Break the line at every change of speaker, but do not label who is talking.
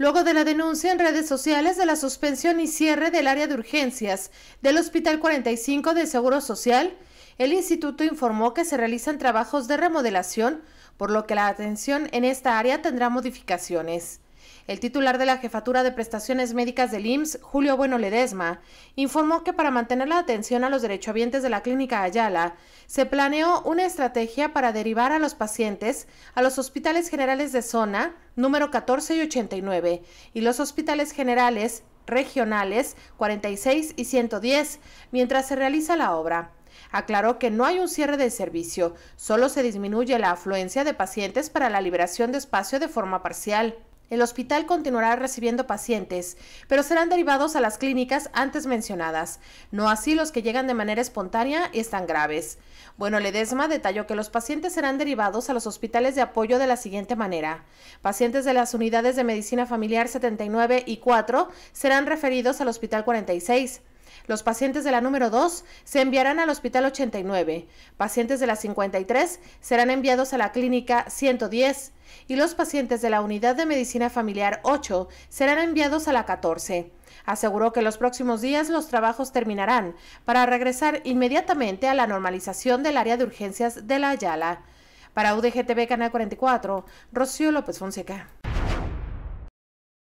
luego de la denuncia en redes sociales de la suspensión y cierre del área de urgencias del Hospital 45 de Seguro Social, el instituto informó que se realizan trabajos de remodelación, por lo que la atención en esta área tendrá modificaciones. El titular de la Jefatura de Prestaciones Médicas del IMSS, Julio Bueno Ledesma, informó que para mantener la atención a los derechohabientes de la clínica Ayala, se planeó una estrategia para derivar a los pacientes a los hospitales generales de zona número 14 y 89 y los hospitales generales regionales 46 y 110 mientras se realiza la obra. Aclaró que no hay un cierre de servicio, solo se disminuye la afluencia de pacientes para la liberación de espacio de forma parcial. El hospital continuará recibiendo pacientes, pero serán derivados a las clínicas antes mencionadas, no así los que llegan de manera espontánea y están graves. Bueno, Ledesma detalló que los pacientes serán derivados a los hospitales de apoyo de la siguiente manera. Pacientes de las unidades de medicina familiar 79 y 4 serán referidos al Hospital 46. Los pacientes de la número 2 se enviarán al Hospital 89, pacientes de la 53 serán enviados a la Clínica 110 y los pacientes de la Unidad de Medicina Familiar 8 serán enviados a la 14. Aseguró que los próximos días los trabajos terminarán para regresar inmediatamente a la normalización del área de urgencias de la Ayala. Para UDGTV Canal 44, Rocío López Fonseca.